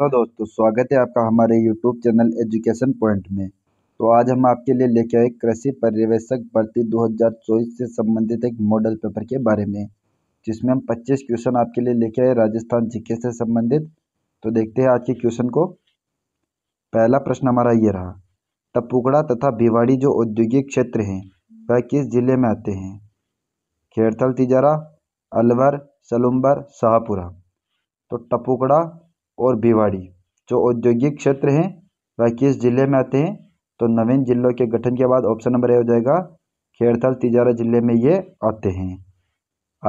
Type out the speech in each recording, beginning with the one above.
तो दोस्तों स्वागत है आपका हमारे यूट्यूब चैनल एजुकेशन पॉइंट में तो आज हम आपके लिए लेके आए कृषि पर्यवेक्षक भर्ती 2024 से संबंधित एक मॉडल पेपर के बारे में जिसमें हम 25 क्वेश्चन आपके लिए लेके आए राजस्थान जीके से संबंधित तो देखते हैं आज के क्वेश्चन को पहला प्रश्न हमारा ये रहा टपुकड़ा तथा भिवाड़ी जो औद्योगिक क्षेत्र हैं वह किस जिले में आते हैं खेड़थल तिजारा अलवर सलुम्बर शाहपुरा तो टपुकड़ा और भिवाड़ी जो औद्योगिक क्षेत्र हैं वह किस ज़िले में आते हैं तो नवीन ज़िलों के गठन के बाद ऑप्शन नंबर ए हो जाएगा खेड़थल तिजारा ज़िले में ये आते हैं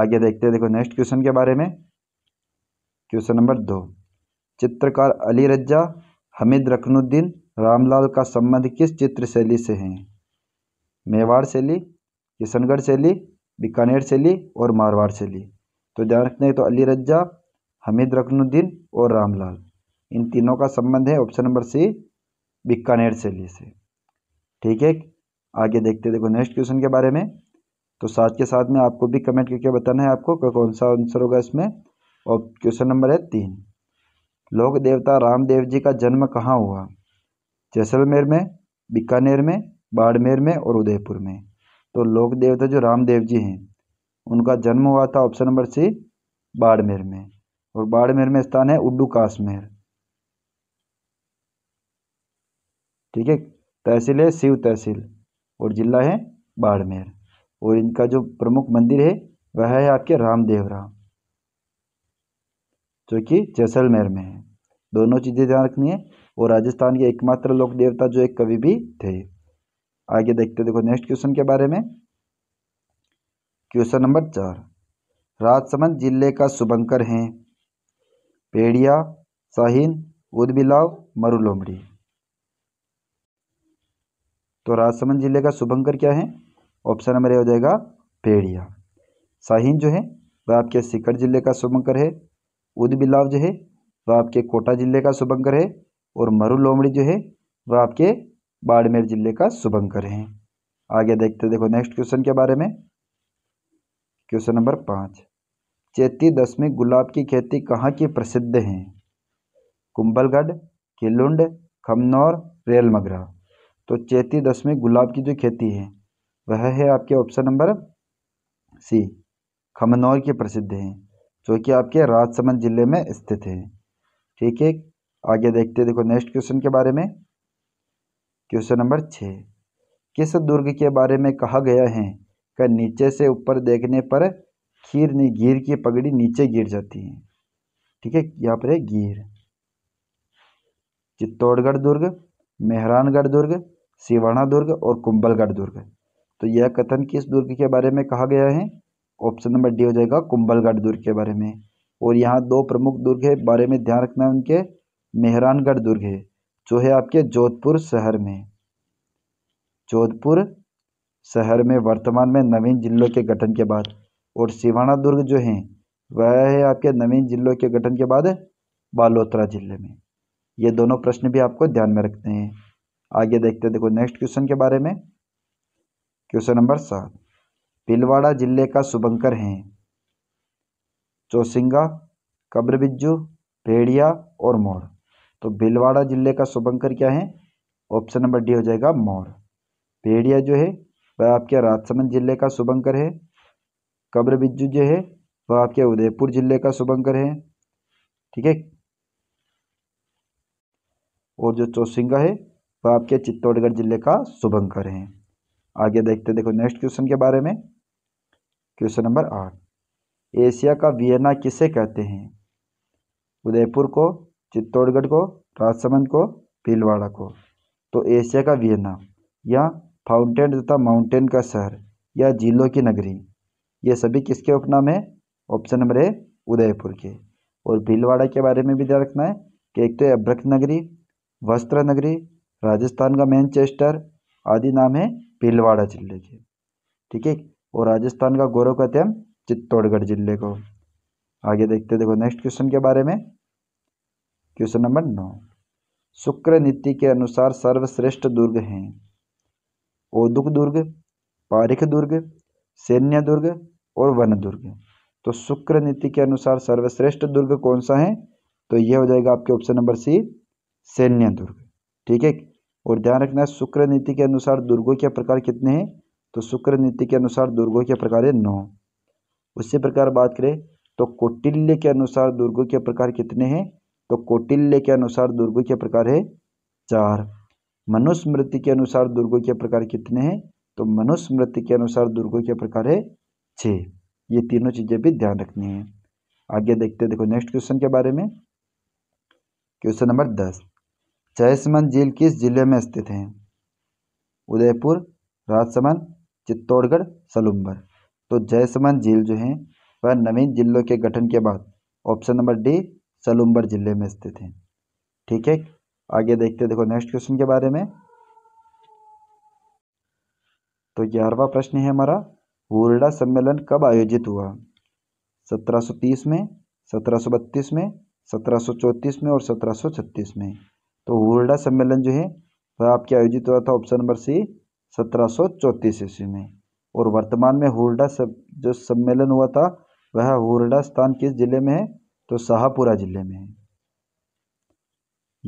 आगे देखते हैं देखो नेक्स्ट क्वेश्चन के बारे में क्वेश्चन नंबर दो चित्रकार अली रज्जा हमीद रखनुद्दीन रामलाल का संबंध किस चित्र शैली से है मेवाड़ शैली किशनगढ़ शैली बीकानेर शैली और मारवाड़ शैली तो ध्यान रखते हैं तो अली रज्जा हमीद रकनुद्दीन और रामलाल इन तीनों का संबंध है ऑप्शन नंबर सी बीकानेर शैली से ठीक है आगे देखते देखो नेक्स्ट क्वेश्चन के बारे में तो साथ के साथ में आपको भी कमेंट करके बताना है आपको कौन सा आंसर होगा इसमें और क्वेश्चन नंबर है तीन लोक देवता रामदेव जी का जन्म कहाँ हुआ जैसलमेर में बीकानेर में बाड़मेर में और उदयपुर में तो लोक देवता जो रामदेव जी हैं उनका जन्म हुआ था ऑप्शन नंबर सी बाड़मेर में और बाड़मेर में स्थान है उड्डू काश्मेर ठीक है तहसील है शिव तहसील और जिला है बाड़मेर और इनका जो प्रमुख मंदिर है वह है आपके रामदेवरा जो कि जैसलमेर में है दोनों चीज़ें ध्यान रखनी है और राजस्थान के एकमात्र लोक देवता जो एक कवि भी थे आगे देखते देखो नेक्स्ट क्वेश्चन के बारे में क्वेश्चन नंबर चार राजसमंद जिले का शुभंकर हैं पेड़िया शाहीन उदबिलाव मरु लोमड़ी तो राजसमंद जिले का शुभंकर क्या है ऑप्शन नंबर ए हो जाएगा पेड़िया शाहीन जो है वह आपके सिकर जिले का शुभंकर है बिलाव जो है वह आपके कोटा जिले का शुभंकर है और मरु लोमड़ी जो है वह आपके बाड़मेर जिले का शुभंकर है आगे देखते देखो नेक्स्ट क्वेश्चन के बारे में क्वेश्चन नंबर पाँच चैती दशमी गुलाब की खेती कहाँ की प्रसिद्ध है कुंभलगढ़ किलुंड खमनौर रेलमगरा तो चैती दशमी गुलाब की जो खेती है वह है आपके ऑप्शन नंबर सी खमनौर की प्रसिद्ध है जो कि आपके राजसमंद जिले में स्थित है ठीक है आगे देखते देखो नेक्स्ट क्वेश्चन के बारे में क्वेश्चन नंबर छः किस दुर्ग के बारे में कहा गया है कि नीचे से ऊपर देखने पर खीर नहीं गिर की पगड़ी नीचे गिर जाती है ठीक है यहाँ पर है गिर चित्तौड़गढ़ दुर्ग मेहरानगढ़ दुर्ग सिवाना दुर्ग और कुंबलगढ़ दुर्ग तो यह कथन किस दुर्ग के बारे में कहा गया है ऑप्शन नंबर डी हो जाएगा कुंबलगढ़ दुर्ग के बारे में और यहाँ दो प्रमुख दुर्ग है बारे में ध्यान रखना है उनके मेहरानगढ़ दुर्ग है जो है आपके जोधपुर शहर में जोधपुर शहर में वर्तमान में नवीन जिलों के गठन के बाद और सिवाना दुर्ग जो है वह है आपके नवीन जिलों के गठन के बाद बालोतरा जिले में ये दोनों प्रश्न भी आपको ध्यान में रखते हैं आगे देखते देखो नेक्स्ट क्वेश्चन के बारे में क्वेश्चन नंबर सात पिलवाड़ा जिले का शुभंकर है चौसिंगा कब्रबिज्जू भेड़िया और मोर तो भीलवाड़ा जिले का शुभंकर क्या है ऑप्शन नंबर डी हो जाएगा मोर भेड़िया जो है वह आपके राजसमंद जिले का शुभंकर है कब्र बिज्जू जो है वह आपके उदयपुर जिले का शुभंकर है ठीक है और जो चौसिंगा है वह आपके चित्तौड़गढ़ जिले का शुभंकर है आगे देखते देखो नेक्स्ट क्वेश्चन के बारे में क्वेश्चन नंबर आठ एशिया का वियना किसे कहते हैं उदयपुर को चित्तौड़गढ़ को राजसमंद को भीलवाड़ा को तो एशिया का वियना या फाउंटेन तथा माउंटेन का शहर या झीलों की नगरी ये सभी किसके उपनाम है ऑप्शन नंबर ए उदयपुर के और भीलवाड़ा के बारे में भी ध्यान रखना है कि एक तो अभ्रक नगरी वस्त्र नगरी राजस्थान का मैनचेस्टर आदि नाम है भीलवाड़ा जिले के ठीक है और राजस्थान का गौरव कहते हैं चित्तौड़गढ़ जिले को आगे देखते देखो नेक्स्ट क्वेश्चन के बारे में क्वेश्चन नंबर नौ शुक्र नीति के अनुसार सर्वश्रेष्ठ दुर्ग हैं ओदुक दुर्ग पारिख दुर्ग सैन्य दुर्ग और वन दुर्ग तो शुक्र नीति के अनुसार सर्वश्रेष्ठ दुर्ग कौन सा है तो यह हो जाएगा आपके ऑप्शन नंबर सी सैन्य दुर्ग ठीक है और ध्यान रखना है शुक्र नीति के अनुसार दुर्गों के प्रकार कितने हैं तो शुक्र नीति के अनुसार दुर्गों के प्रकार है नौ उसी प्रकार बात करें तो कौटिल्य के अनुसार दुर्गों के प्रकार कितने हैं तो कौटिल्य के अनुसार दुर्गों के प्रकार है चार मनुस्मृति के अनुसार दुर्गों के प्रकार कितने हैं तो मनुस्मृति के अनुसार दुर्गो के प्रकार है छः ये तीनों चीज़ें भी ध्यान रखनी है आगे देखते देखो नेक्स्ट क्वेश्चन के बारे में क्वेश्चन नंबर दस जयसमंद झील किस जिले में स्थित है उदयपुर राजसमंद चित्तौड़गढ़ सलुम्बर तो जयसमंद झील जो है वह नवीन जिलों के गठन के बाद ऑप्शन नंबर डी सलुम्बर जिले में स्थित है ठीक है आगे देखते देखो नेक्स्ट क्वेश्चन के बारे में तो ग्यारहवा प्रश्न है हमारा हुरडा सम्मेलन कब आयोजित हुआ 1730 में 1732 में 1734 में और 1736 में तो वोरडा सम्मेलन जो है वह तो आपके आयोजित हुआ था ऑप्शन नंबर सी 1734 ईस्वी में और वर्तमान में हुरडा सब जो सम्मेलन हुआ था वह हुरडा स्थान किस जिले में है तो शाहपुरा जिले में है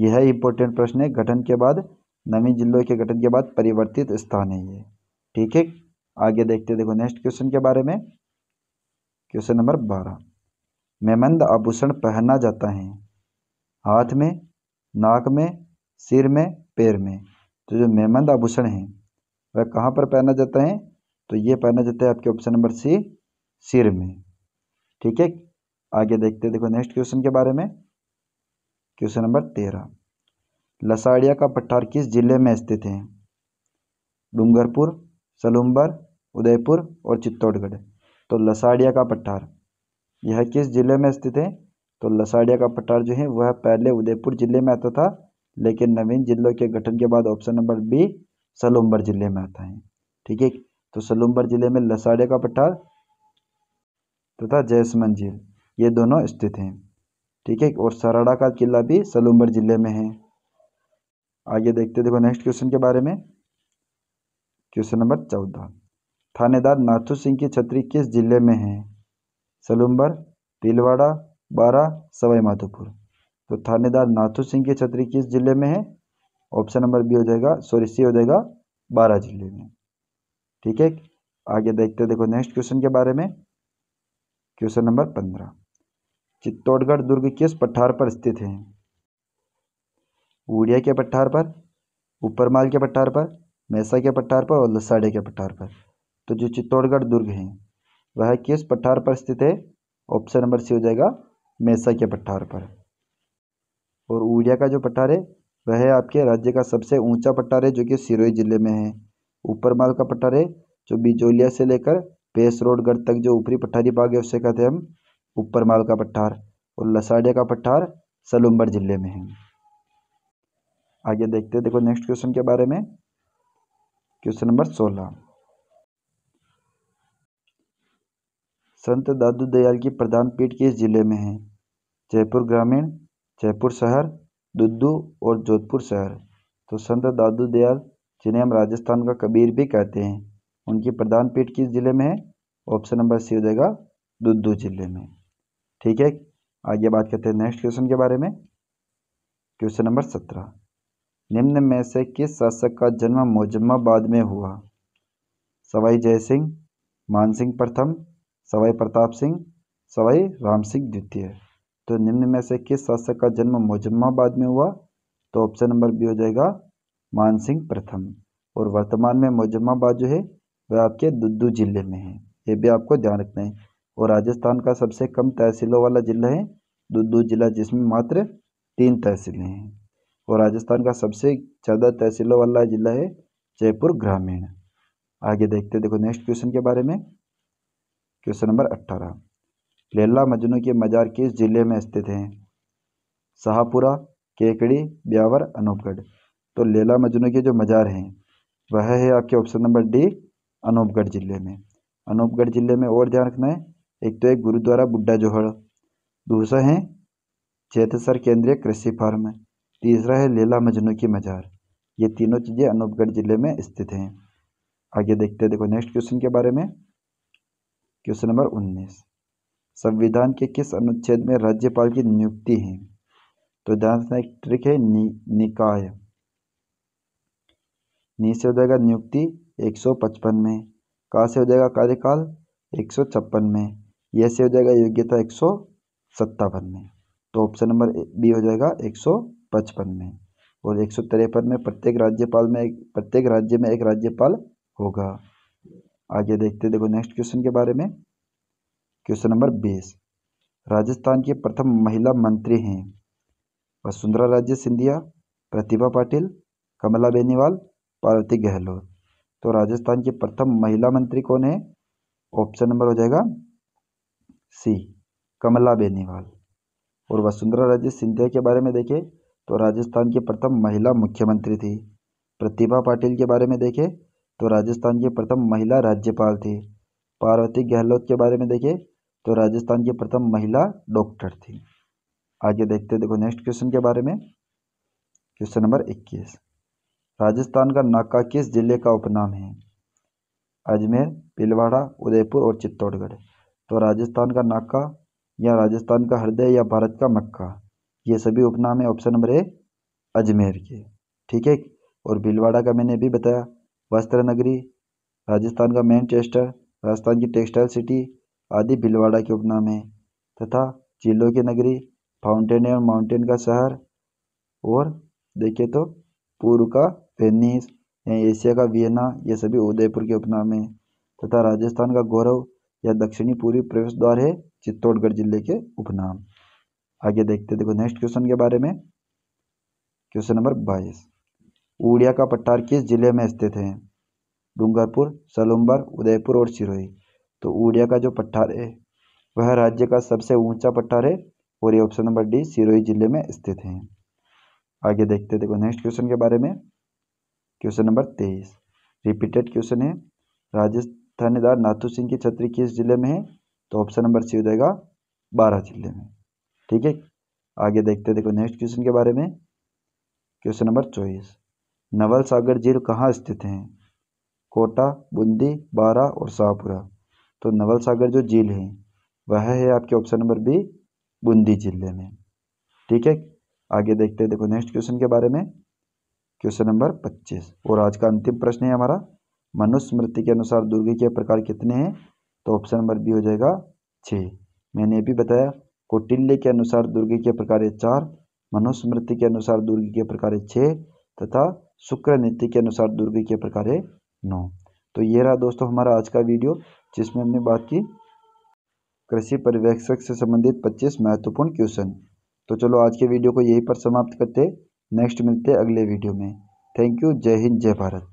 यह इंपॉर्टेंट प्रश्न है गठन के बाद नवीन जिलों के गठन के बाद परिवर्तित स्थान है ये ठीक है आगे देखते देखो नेक्स्ट क्वेश्चन के बारे में क्वेश्चन नंबर बारह मेमंद आभूषण पहना जाता है हाथ में नाक में सिर में पैर में तो जो मेमंद आभूषण है वह कहाँ पर पहना जाता है तो ये पहना जाता है आपके ऑप्शन नंबर सी सिर में ठीक है आगे देखते देखो नेक्स्ट क्वेश्चन के बारे में क्वेश्चन नंबर तेरह लसाड़िया का पठार किस जिले में स्थित है डूंगरपुर सलूम्बर उदयपुर और चित्तौड़गढ़ तो लसाड़िया का पठार यह किस जिले में स्थित है तो लसाड़िया का पठार जो है वह पहले उदयपुर जिले में आता था लेकिन नवीन जिलों के गठन के बाद ऑप्शन नंबर बी सलूम्बर जिले में आता है ठीक है तो सलूम्बर जिले में लसाड़िया का पठार तथा जयसमन झील ये दोनों स्थित हैं ठीक है और सराड़ा का किला भी सलूम्बर जिले में है आगे देखते देखो नेक्स्ट क्वेश्चन के बारे में क्वेश्चन नंबर चौदह थानेदार नाथू सिंह की छतरी किस जिले में है सलूम्बर पीलवाड़ा बारा सवाई माधोपुर तो थानेदार नाथू सिंह की छतरी किस जिले में है ऑप्शन नंबर बी हो जाएगा सॉरी सी हो जाएगा बारह जिले में ठीक है आगे देखते देखो नेक्स्ट क्वेश्चन के बारे में क्वेश्चन नंबर पंद्रह चित्तौड़गढ़ दुर्ग किस पठार पर स्थित है उड़िया के पठार पर ऊपरमाल के पठार पर मैसा के पठार पर और लसाड़े के पठार पर तो जो चित्तौड़गढ़ दुर्ग है वह किस पठार पर स्थित है ऑप्शन नंबर सी हो जाएगा मैसा के पठार पर और उड़िया का जो पठार है वह है आपके राज्य का सबसे ऊंचा पठार है जो कि सिरोही जिले में है ऊपर माल का पठार है जो बिजोलिया से लेकर पेस रोडगढ़ तक जो ऊपरी पठारी भाग है उसे कहते हैं हम ऊपर माल का पठार और लसाड़िया का पठार सलुम्बर जिले में है आगे देखते हैं देखो नेक्स्ट क्वेश्चन के बारे में क्वेश्चन नंबर सोलह संत दादू दयाल की प्रधान पीठ किस जिले में है जयपुर ग्रामीण जयपुर शहर दुद्दू और जोधपुर शहर तो संत दादू दयाल जिन्हें हम राजस्थान का कबीर भी कहते हैं उनकी प्रधान पीठ किस जिले में है ऑप्शन नंबर सी हो जाएगा दुद्दू जिले में ठीक है आगे बात करते हैं नेक्स्ट क्वेश्चन के बारे में क्वेश्चन नंबर सत्रह निम्न में से किस शासक का जन्म मुजम्माबाद में हुआ सवाई जय सिंह मानसिंह प्रथम सवाई प्रताप सिंह सवाई राम सिंह द्वितीय तो निम्न में से किस शासक का जन्म मुजम्माबाद में हुआ तो ऑप्शन नंबर बी हो जाएगा मानसिंह प्रथम और वर्तमान में मुजम्माबाद जो है वह आपके दुद्दू जिले में है ये भी आपको ध्यान रखना है और राजस्थान का सबसे कम तहसीलों वाला जिला है दुद्दू जिला जिसमें मात्र तीन तहसीलें हैं और राजस्थान का सबसे ज़्यादा तहसीलों वाला जिला है जयपुर ग्रामीण आगे देखते देखो नेक्स्ट क्वेश्चन के बारे में क्वेश्चन नंबर अट्ठारह लेला मजनू के मज़ार किस जिले में स्थित हैं शाहपुरा केकड़ी ब्यावर अनूपगढ़ तो लेला मजनू के जो मज़ार हैं वह है आपके ऑप्शन नंबर डी अनूपगढ़ जिले में अनूपगढ़ जिले में और ध्यान रखना है एक तो एक गुरुद्वारा बुड्ढा जोहड़ दूसरा है चेतसर केंद्रीय कृषि फार्म तीसरा है लीला मजनू की मज़ार ये तीनों चीज़ें अनूपगढ़ ज़िले में स्थित हैं आगे देखते हैं देखो नेक्स्ट क्वेश्चन के बारे में क्वेश्चन नंबर उन्नीस संविधान के किस अनुच्छेद में राज्यपाल की नियुक्ति है तो ध्यान रखना एक ट्रिक है नि, निकाय नी से हो जाएगा नियुक्ति 155 में का से हो जाएगा कार्यकाल 156 में यह से हो जाएगा योग्यता एक में तो ऑप्शन नंबर बी हो जाएगा एक पचपन में और एक सौ तिरपन में प्रत्येक राज्यपाल में एक प्रत्येक राज्य में एक राज्यपाल होगा आगे देखते देखो नेक्स्ट क्वेश्चन के बारे में क्वेश्चन नंबर बीस राजस्थान की प्रथम महिला मंत्री हैं वसुंधरा राजे सिंधिया प्रतिभा पाटिल कमला बेनीवाल पार्वती गहलोत तो राजस्थान की प्रथम महिला मंत्री कौन है ऑप्शन नंबर हो जाएगा सी कमला बेनीवाल और वसुंधरा राजे सिंधिया के बारे में देखें तो राजस्थान की प्रथम महिला मुख्यमंत्री थी प्रतिभा पाटिल के बारे में देखें तो राजस्थान की प्रथम महिला राज्यपाल थी पार्वती गहलोत के बारे में देखें तो राजस्थान की प्रथम महिला डॉक्टर थी आगे देखते देखो नेक्स्ट क्वेश्चन के बारे में क्वेश्चन नंबर इक्कीस राजस्थान का नाका किस जिले का उपनाम है अजमेर पिलवाड़ा उदयपुर और चित्तौड़गढ़ तो राजस्थान का नाका या राजस्थान का हृदय या भारत का मक्का ये सभी उपनाम है ऑप्शन नंबर ए अजमेर के ठीक है और भीलवाड़ा का मैंने भी बताया वस्त्र नगरी राजस्थान का मैन राजस्थान की टेक्सटाइल सिटी आदि भीलवाड़ा के उपनाम है तथा झीलों की नगरी फाउंटेन और माउंटेन का शहर और देखिए तो पूर्व का वेनिस एशिया का वियना ये सभी उदयपुर के उपनाम है तथा राजस्थान का गौरव या दक्षिणी पूर्वी प्रवेश द्वार है चित्तौड़गढ़ जिले के उपनाम आगे देखते देखो नेक्स्ट क्वेश्चन के बारे में क्वेश्चन नंबर बाईस उड़िया का पट्टार किस जिले में स्थित है डूंगरपुर सलुम्बर उदयपुर और सिरोही तो उड़िया का जो पठार है वह राज्य का सबसे ऊंचा पठार है और ये ऑप्शन नंबर डी सिरोही जिले में स्थित है आगे देखते देखो नेक्स्ट क्वेश्चन के बारे में क्वेश्चन नंबर तेईस रिपीटेड क्वेश्चन है राजस्थानीदार नाथू सिंह की छत्री किस जिले में है तो ऑप्शन नंबर सी हो जाएगा बारह जिले में ठीक है आगे देखते हैं देखो नेक्स्ट क्वेश्चन के बारे में क्वेश्चन नंबर चौबीस नवल सागर झील कहाँ स्थित है कोटा बूंदी बारा और शाहपुरा तो नवल सागर जो झील है वह है आपके ऑप्शन नंबर बी बूंदी जिले में ठीक है आगे देखते हैं देखो नेक्स्ट क्वेश्चन के बारे में क्वेश्चन नंबर पच्चीस और आज का अंतिम प्रश्न है हमारा मनुस्मृति के अनुसार दुर्ग के प्रकार कितने हैं तो ऑप्शन नंबर बी हो जाएगा छः मैंने ये भी बताया कौटिल्य के अनुसार दुर्गी के प्रकार चार मनुस्मृति के अनुसार दुर्ग के प्रकार छः तथा शुक्र नीति के अनुसार दुर्ग के प्रकार नौ तो ये रहा दोस्तों हमारा आज का वीडियो जिसमें हमने बात की कृषि पर्यवेक्षक से संबंधित 25 महत्वपूर्ण क्वेश्चन तो चलो आज के वीडियो को यहीं पर समाप्त करते नेक्स्ट मिलते अगले वीडियो में थैंक यू जय हिंद जय भारत